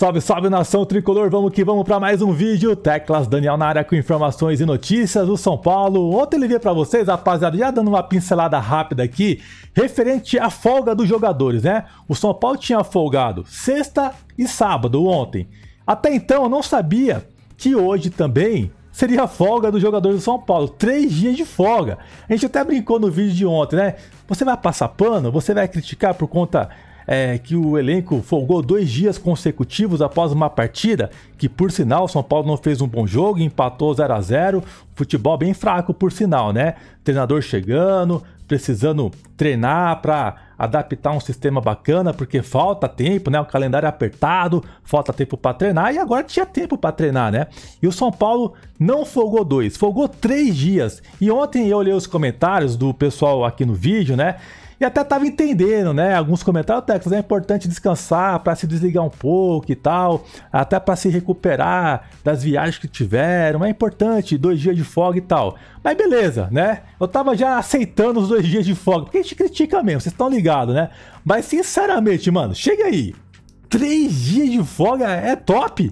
Salve, salve nação tricolor, vamos que vamos para mais um vídeo. Teclas Daniel na área com informações e notícias do São Paulo. Ontem ele veio para vocês, rapaziada, já dando uma pincelada rápida aqui, referente à folga dos jogadores, né? O São Paulo tinha folgado sexta e sábado ontem. Até então eu não sabia que hoje também seria a folga dos jogadores do São Paulo. Três dias de folga. A gente até brincou no vídeo de ontem, né? Você vai passar pano? Você vai criticar por conta é, que o elenco folgou dois dias consecutivos após uma partida que, por sinal, o São Paulo não fez um bom jogo, empatou 0 a 0 Futebol bem fraco, por sinal, né? Treinador chegando, precisando treinar para adaptar um sistema bacana, porque falta tempo, né? O calendário apertado, falta tempo para treinar e agora tinha tempo para treinar, né? E o São Paulo não folgou dois, folgou três dias. E ontem eu olhei os comentários do pessoal aqui no vídeo, né? E até tava entendendo, né? Alguns comentários, Texas, é importante descansar para se desligar um pouco e tal, até para se recuperar das viagens que tiveram, é importante, dois dias de folga e tal. Mas beleza, né? Eu tava já aceitando os dois dias de folga, porque a gente critica mesmo, vocês estão ligados, né? Mas sinceramente, mano, chega aí. Três dias de folga é top,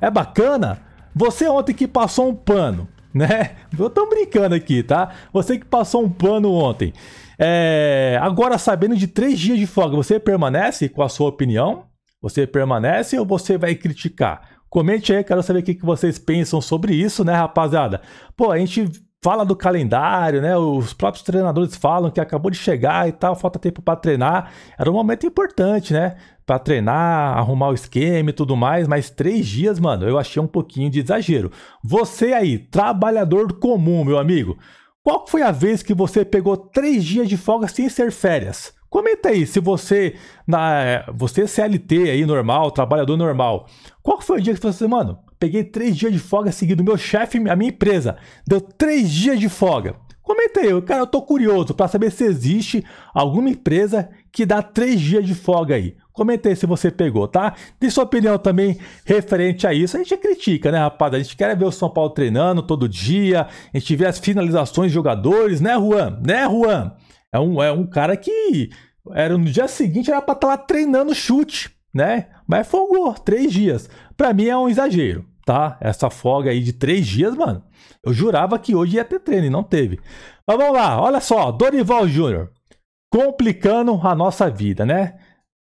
é bacana. Você ontem que passou um pano, né? Eu tô brincando aqui, tá? Você que passou um pano ontem. É... Agora, sabendo de três dias de folga, você permanece com a sua opinião? Você permanece ou você vai criticar? Comente aí, quero saber o que vocês pensam sobre isso, né, rapaziada? Pô, a gente fala do calendário, né? Os próprios treinadores falam que acabou de chegar e tal, falta tempo para treinar. Era um momento importante, né? Para treinar, arrumar o esquema e tudo mais, mas três dias, mano, eu achei um pouquinho de exagero. Você aí, trabalhador comum, meu amigo, qual foi a vez que você pegou três dias de folga sem ser férias? Comenta aí se você, na, você é CLT aí normal, trabalhador normal, qual foi o dia que você, assim, mano, peguei três dias de folga seguido. Meu chefe, a minha empresa, deu três dias de folga. Comenta aí, cara, eu tô curioso para saber se existe alguma empresa que dá três dias de folga aí. Comenta aí se você pegou, tá? De sua opinião também referente a isso. A gente critica, né, rapaz? A gente quer ver o São Paulo treinando todo dia, a gente vê as finalizações de jogadores, né, Juan? Né, Juan? É um, é um cara que era no dia seguinte era para estar tá lá treinando chute, né? Mas folgou três dias. Para mim é um exagero tá? Essa folga aí de três dias, mano. Eu jurava que hoje ia ter treino e não teve. Mas vamos lá, olha só, Dorival Júnior complicando a nossa vida, né?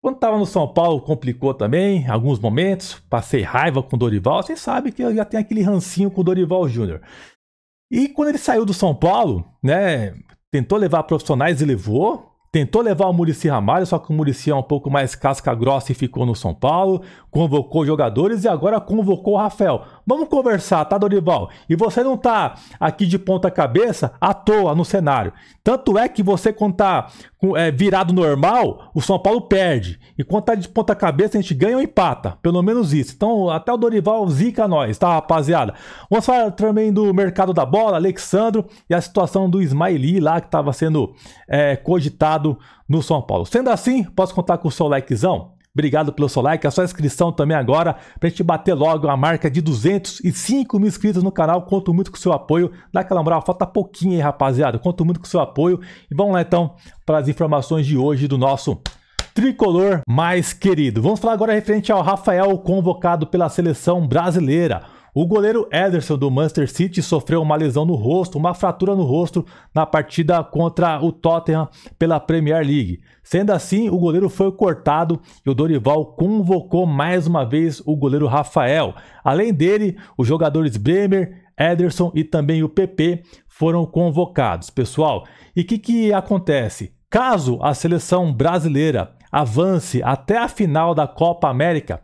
Quando tava no São Paulo, complicou também, alguns momentos. Passei raiva com o Dorival. Vocês sabem que eu já tenho aquele rancinho com o Dorival Júnior. E quando ele saiu do São Paulo, né? Tentou levar profissionais e levou. Tentou levar o Murici Ramalho, só que o Murici é um pouco mais casca grossa e ficou no São Paulo. Convocou jogadores e agora convocou o Rafael. Vamos conversar, tá, Dorival? E você não tá aqui de ponta cabeça à toa no cenário. Tanto é que você, quando tá é, virado normal, o São Paulo perde. E quando tá de ponta cabeça, a gente ganha ou empata. Pelo menos isso. Então, até o Dorival zica nós, tá, rapaziada? Vamos falar também do mercado da bola, Alexandro, e a situação do Smiley lá, que tava sendo é, cogitado no São Paulo. Sendo assim, posso contar com o seu likezão? Obrigado pelo seu like, a sua inscrição também agora, pra gente bater logo a marca de 205 mil inscritos no canal. Conto muito com o seu apoio. Dá aquela moral, falta pouquinho aí, rapaziada. Conto muito com o seu apoio. E vamos lá então para as informações de hoje do nosso tricolor mais querido. Vamos falar agora referente ao Rafael convocado pela seleção brasileira. O goleiro Ederson do Manchester City sofreu uma lesão no rosto, uma fratura no rosto, na partida contra o Tottenham pela Premier League. Sendo assim, o goleiro foi cortado e o Dorival convocou mais uma vez o goleiro Rafael. Além dele, os jogadores Bremer, Ederson e também o PP foram convocados, pessoal. E o que, que acontece? Caso a seleção brasileira avance até a final da Copa América,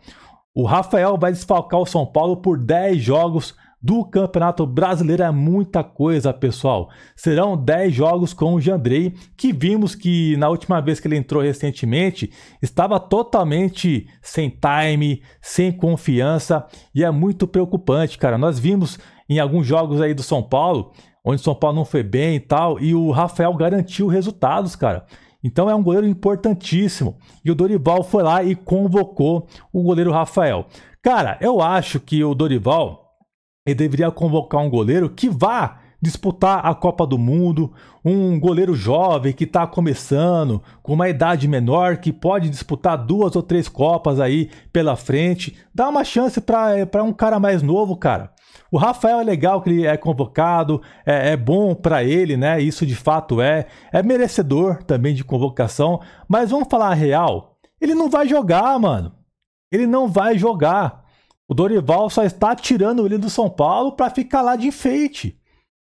o Rafael vai desfalcar o São Paulo por 10 jogos do Campeonato Brasileiro. É muita coisa, pessoal. Serão 10 jogos com o Jandrei, que vimos que na última vez que ele entrou recentemente, estava totalmente sem time, sem confiança e é muito preocupante, cara. Nós vimos em alguns jogos aí do São Paulo, onde o São Paulo não foi bem e tal, e o Rafael garantiu resultados, cara. Então é um goleiro importantíssimo. E o Dorival foi lá e convocou o goleiro Rafael. Cara, eu acho que o Dorival ele deveria convocar um goleiro que vá disputar a Copa do Mundo, um goleiro jovem que está começando, com uma idade menor, que pode disputar duas ou três Copas aí pela frente. Dá uma chance para um cara mais novo, cara. O Rafael é legal que ele é convocado, é, é bom para ele, né? Isso de fato é. É merecedor também de convocação. Mas vamos falar a real: ele não vai jogar, mano. Ele não vai jogar. O Dorival só está tirando ele do São Paulo para ficar lá de enfeite.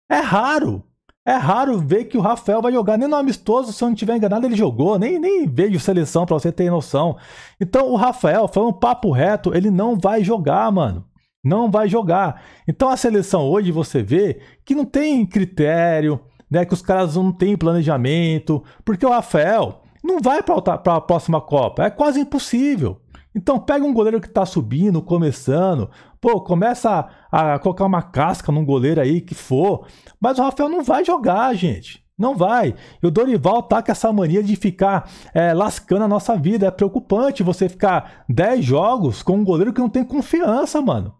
É raro. É raro ver que o Rafael vai jogar. Nem no amistoso, se eu não estiver enganado, ele jogou. Nem, nem vejo seleção, para você ter noção. Então, o Rafael, falando papo reto, ele não vai jogar, mano não vai jogar. Então a seleção hoje você vê que não tem critério, né, que os caras não têm planejamento, porque o Rafael não vai para a próxima Copa, é quase impossível. Então pega um goleiro que está subindo, começando, pô, começa a, a, colocar uma casca num goleiro aí que for, mas o Rafael não vai jogar, gente. Não vai. E o Dorival tá com essa mania de ficar é, lascando a nossa vida. É preocupante você ficar 10 jogos com um goleiro que não tem confiança, mano.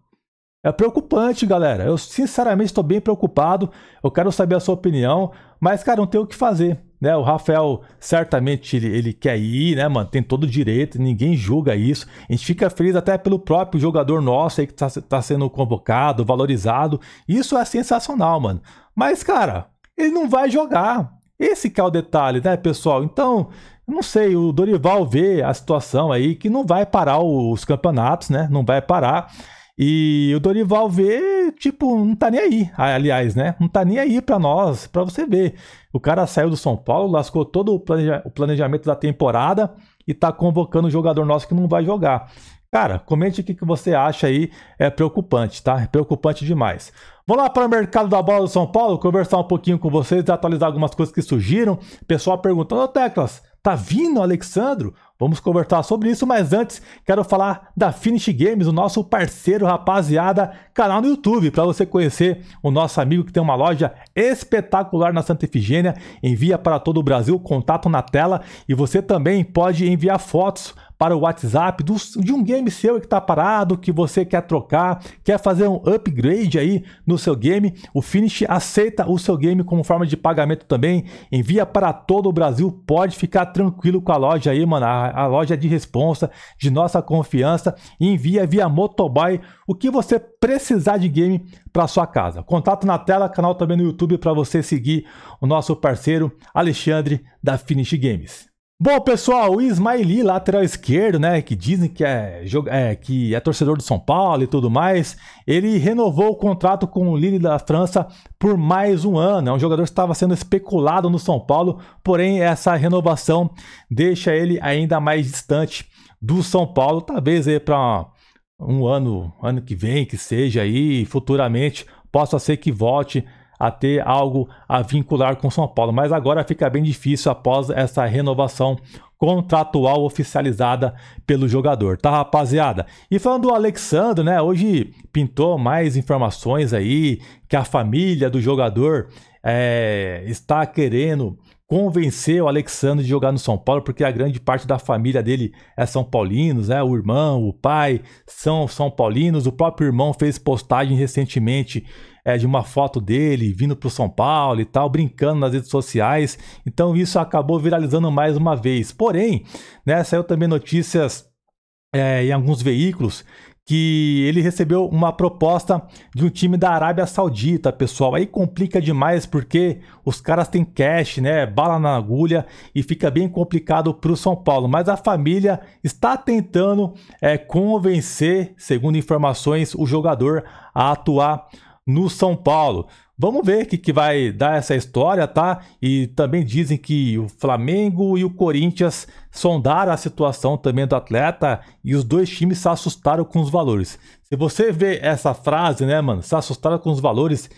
É preocupante, galera. Eu sinceramente estou bem preocupado. Eu quero saber a sua opinião, mas cara, não tem o que fazer, né? O Rafael certamente ele, ele quer ir, né, mano? Tem todo o direito, ninguém julga isso. A gente fica feliz até pelo próprio jogador nosso aí que está tá sendo convocado, valorizado. Isso é sensacional, mano. Mas cara, ele não vai jogar. Esse que é o detalhe, né, pessoal? Então, não sei, o Dorival vê a situação aí que não vai parar os campeonatos, né? Não vai parar. E o Dorival vê, tipo, não tá nem aí. Ah, aliás, né? Não tá nem aí para nós, para você ver. O cara saiu do São Paulo, lascou todo o, planeja o planejamento da temporada e tá convocando um jogador nosso que não vai jogar. Cara, comente o que, que você acha aí. É preocupante, tá? É preocupante demais. Vamos lá para o mercado da bola do São Paulo, conversar um pouquinho com vocês, atualizar algumas coisas que surgiram. Pessoal perguntando, ô Teclas, tá vindo o Alexandro? Vamos conversar sobre isso, mas antes quero falar da Finish Games, o nosso parceiro, rapaziada, canal no YouTube, para você conhecer o nosso amigo que tem uma loja espetacular na Santa Efigênia. Envia para todo o Brasil, contato na tela e você também pode enviar fotos para o WhatsApp do, de um game seu que está parado, que você quer trocar, quer fazer um upgrade aí no seu game. O Finish aceita o seu game como forma de pagamento também. Envia para todo o Brasil, pode ficar tranquilo com a loja aí, mano. A a loja de responsa, de nossa confiança, e envia via Motoboy o que você precisar de game para sua casa. Contato na tela, canal também no YouTube para você seguir o nosso parceiro Alexandre da Finish Games. Bom, pessoal, o Ismaili, lateral esquerdo, né, que dizem que é, é, que é torcedor do São Paulo e tudo mais, ele renovou o contrato com o Lille da França por mais um ano. É um jogador que estava sendo especulado no São Paulo, porém essa renovação deixa ele ainda mais distante do São Paulo, talvez aí para um ano, ano que vem, que seja aí, futuramente possa ser que volte a ter algo a vincular com São Paulo, mas agora fica bem difícil após essa renovação contratual oficializada pelo jogador, tá rapaziada? E falando do Alexandre, né, hoje pintou mais informações aí que a família do jogador é, está querendo convenceu o Alexandre de jogar no São Paulo, porque a grande parte da família dele é São Paulinos, né? O irmão, o pai são São Paulinos. O próprio irmão fez postagem recentemente é, de uma foto dele vindo para o São Paulo e tal, brincando nas redes sociais. Então isso acabou viralizando mais uma vez. Porém, né, saiu também notícias é, em alguns veículos que ele recebeu uma proposta de um time da Arábia Saudita, pessoal. Aí complica demais porque os caras têm cash, né? Bala na agulha e fica bem complicado para o São Paulo. Mas a família está tentando é, convencer, segundo informações, o jogador a atuar no São Paulo. Vamos ver o que, que vai dar essa história, tá? E também dizem que o Flamengo e o Corinthians sondaram a situação também do atleta e os dois times se assustaram com os valores. Se você vê essa frase, né, mano? Se assustaram com os valores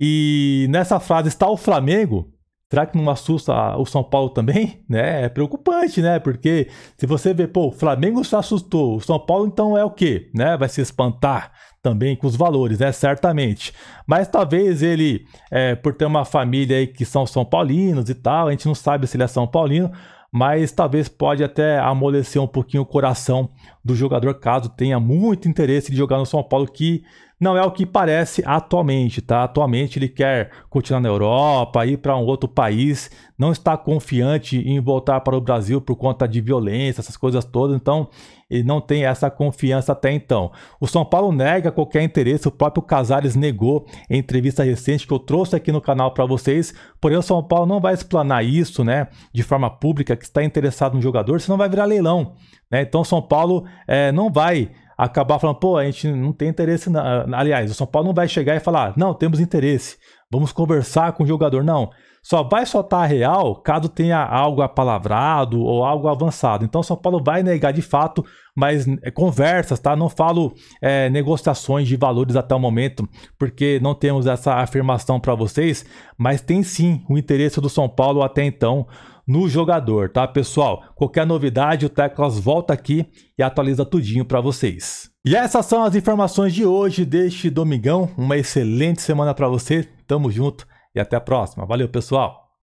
e nessa frase está o Flamengo, Será que não assusta o São Paulo também? Né? É preocupante, né? Porque se você vê, pô, o Flamengo se assustou, o São Paulo então é o quê? Né? Vai se espantar também com os valores, né? Certamente. Mas talvez ele, é, por ter uma família aí que são São Paulinos e tal, a gente não sabe se ele é São Paulino, mas talvez pode até amolecer um pouquinho o coração do jogador caso tenha muito interesse de jogar no São Paulo, que não é o que parece atualmente, tá? Atualmente ele quer continuar na Europa, ir para um outro país, não está confiante em voltar para o Brasil por conta de violência, essas coisas todas, então ele não tem essa confiança até então. O São Paulo nega qualquer interesse, o próprio Casares negou em entrevista recente que eu trouxe aqui no canal para vocês, porém o São Paulo não vai explanar isso, né, de forma pública, que está interessado no jogador, senão vai virar leilão, né? Então o São Paulo é, não vai acabar falando, pô, a gente não tem interesse. Na... Aliás, o São Paulo não vai chegar e falar, ah, não, temos interesse, vamos conversar com o jogador. Não. Só vai soltar real caso tenha algo apalavrado ou algo avançado. Então, São Paulo vai negar de fato, mas é, conversas, tá? Não falo é, negociações de valores até o momento, porque não temos essa afirmação para vocês, mas tem sim o interesse do São Paulo até então no jogador, tá, pessoal? Qualquer novidade, o Teclas volta aqui e atualiza tudinho para vocês. E essas são as informações de hoje deste domingão. Uma excelente semana para você. Tamo junto e até a próxima. Valeu, pessoal.